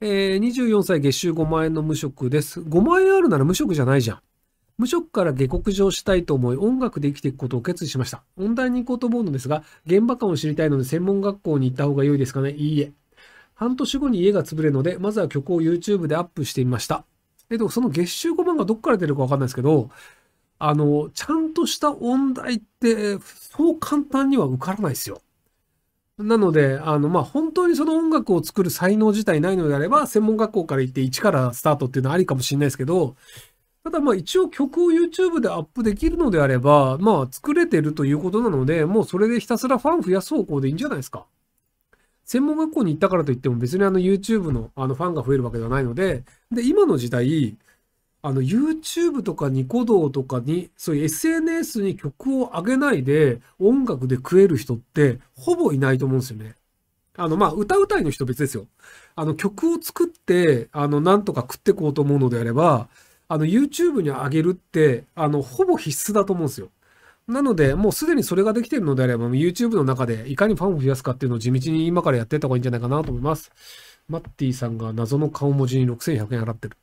えー、24歳月収5万円の無職です。5万円あるなら無職じゃないじゃん。無職から下克上したいと思い、音楽で生きていくことを決意しました。音大に行こうと思うのですが、現場感を知りたいので専門学校に行った方が良いですかねいいえ。半年後に家が潰れるので、まずは曲を YouTube でアップしてみました。えっと、その月収5万がどっから出るかわかんないですけど、あの、ちゃんとした音大って、そう簡単には受からないですよ。なので、あの、まあ、本当にその音楽を作る才能自体ないのであれば、専門学校から行って一からスタートっていうのはありかもしれないですけど、ただまあ一応曲を YouTube でアップできるのであれば、まあ作れてるということなので、もうそれでひたすらファン増やす方向でいいんじゃないですか。専門学校に行ったからといっても別にあの YouTube のあのファンが増えるわけではないので、で、今の時代、あの、YouTube とかニコ動とかに、そういう SNS に曲を上げないで音楽で食える人ってほぼいないと思うんですよね。あの、まあ、歌うたいの人別ですよ。あの、曲を作って、あの、なんとか食ってこうと思うのであれば、あの、YouTube に上げるって、あの、ほぼ必須だと思うんですよ。なので、もうすでにそれができてるのであれば、YouTube の中でいかにファンを増やすかっていうのを地道に今からやっていった方がいいんじゃないかなと思います。マッティさんが謎の顔文字に6100円払ってる。